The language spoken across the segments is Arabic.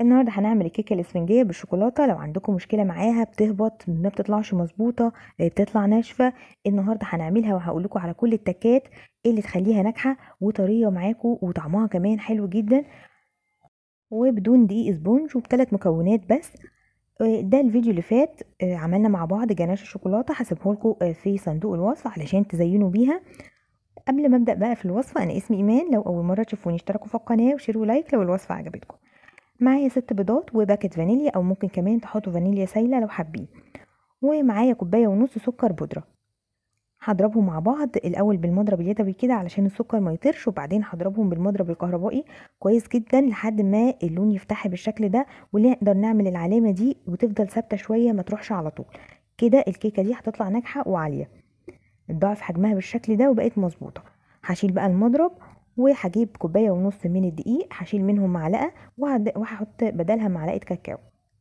النهارده هنعمل الكيكه الاسفنجيه بالشوكولاته لو عندكم مشكله معاها بتهبط ما بتطلعش مظبوطه آه، بتطلع ناشفه النهارده هنعملها وهقول لكم على كل التكات اللي تخليها ناجحه وطريه معاكم وطعمها كمان حلو جدا وبدون دقيق اسبونج وبثلاث مكونات بس آه، ده الفيديو اللي فات آه، عملنا مع بعض جناش الشوكولاته هسيبه لكم في صندوق الوصف علشان تزينوا بيها قبل ما ابدا بقى في الوصفه انا اسمي ايمان لو اول مره تشوفوني اشتركوا في القناه وشيروا لايك لو الوصفه عجبتكم معايا ست بيضات وباكت فانيليا او ممكن كمان تحطوا فانيليا سايله لو حابين ومعايا كوبايه ونص سكر بودره هضربهم مع بعض الاول بالمضرب اليدوي كده علشان السكر ما يطرش وبعدين هضربهم بالمضرب الكهربائي كويس جدا لحد ما اللون يفتح بالشكل ده ونقدر نعمل العلامه دي وتفضل ثابته شويه ما تروحش على طول كده الكيكه دي هتطلع ناجحه وعاليه الضعف حجمها بالشكل ده وبقت مظبوطه هشيل بقى المضرب وهجيب كوبايه ونص من الدقيق هشيل منهم معلقه وهحط بدلها معلقه كاكاو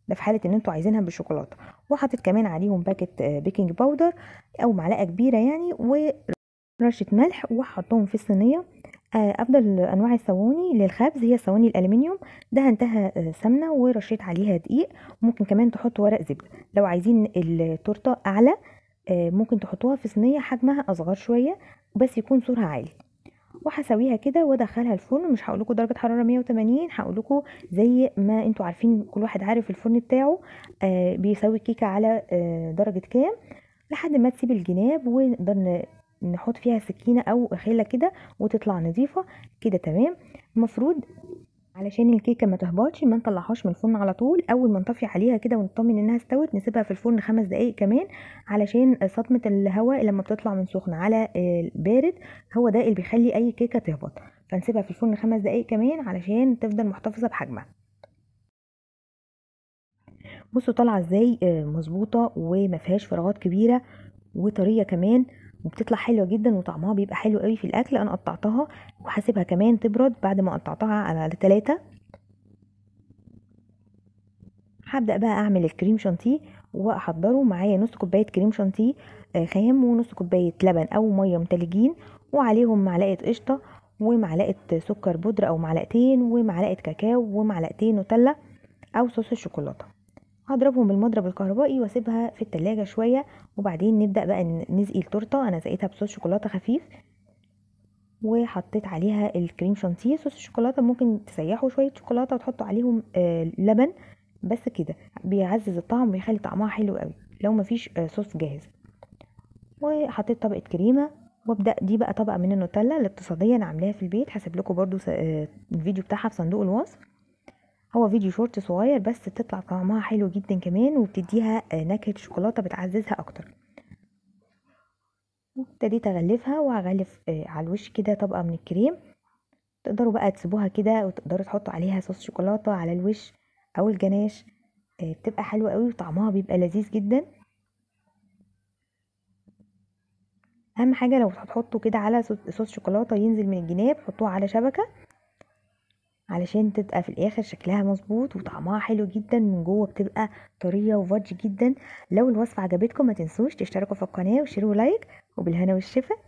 ده في حاله ان انتوا عايزينها بالشوكولاته وحطيت كمان عليهم باكت بيكنج باودر او معلقه كبيره يعني ورشه ملح وهحطهم في الصينيه آه، افضل انواع الصواني للخبز هي صواني الالومنيوم دهنتها آه، سمنه ورشيت عليها دقيق ممكن كمان تحطوا ورق زبده لو عايزين التورته اعلى آه، ممكن تحطوها في صينيه حجمها اصغر شويه بس يكون سورها عالي وهسويها كده وادخلها الفرن مش هقول لكم درجه حراره 180 هقول لكم زي ما انتوا عارفين كل واحد عارف الفرن بتاعه آه بيسوي الكيكه على آه درجه كام لحد ما تسيب الجناب ونقدر نحط فيها سكينه او خله كده وتطلع نظيفه كده تمام المفروض علشان الكيكه ما تهبطش ما نطلعهاش من الفرن على طول اول ما نطفي عليها كده ونطمن انها استوت نسيبها في الفرن خمس دقائق كمان علشان صدمه الهواء لما بتطلع من سخن على آه، بارد هو ده اللي بيخلي اي كيكه تهبط فنسيبها في الفرن خمس دقائق كمان علشان تفضل محتفظه بحجمها بصوا طالعه ازاي آه، مظبوطه وما فيهاش فراغات كبيره وطريه كمان وبتطلع حلوه جدا وطعمها بيبقى حلو قوي في الاكل انا قطعتها وحاسبها كمان تبرد بعد ما قطعتها على ثلاثة هبدا بقى اعمل الكريم شانتيه واحضره معايا نص كوبايه كريم شانتيه آه، خام ونص كوبايه لبن او ميه متلجين وعليهم معلقه قشطه ومعلقه سكر بودره او معلقتين ومعلقه كاكاو ومعلقتين نوتيلا او صوص الشوكولاته هضربهم بالمضرب الكهربائي واسيبها في التلاجة شوية وبعدين نبدأ بقى نسقي التورتة انا سقيتها بصوص شوكولاتة خفيف وحطيت عليها الكريم شانتيه صوص الشوكولاتة ممكن تسيحوا شوية شوكولاتة وتحطوا عليهم آه لبن بس كده بيعزز الطعم ويخلي طعمها حلو قوي لو مفيش آه صوص جاهز وحطيت طبقة كريمة وابدا دي بقى طبقه من النوتيلا الاقتصاديه انا عاملاها في البيت هسيب لكم برده آه، الفيديو بتاعها في صندوق الوصف هو فيديو شورت صغير بس بتطلع طعمها حلو جدا كمان وبتديها آه، نكهة شوكولاتة بتعززها اكتر وابتديت اغلفها وهغلف آه، على الوش كده طبقة من الكريم تقدروا بقى تسيبوها كده وتقدروا تحطوا عليها صوص شوكولاتة على الوش او الجناش آه، بتبقى حلوة قوي وطعمها بيبقى لذيذ جدا اهم حاجة لو هتحطوا كده على صوص شوكولاتة ينزل من الجناب حطوه على شبكة علشان تبقى في الاخر شكلها مظبوط وطعمها حلو جدا من جوه بتبقى طريه وفج جدا لو الوصفه عجبتكم ما تنسوش تشتركوا في القناه وشيروا لايك وبالهنا والشفا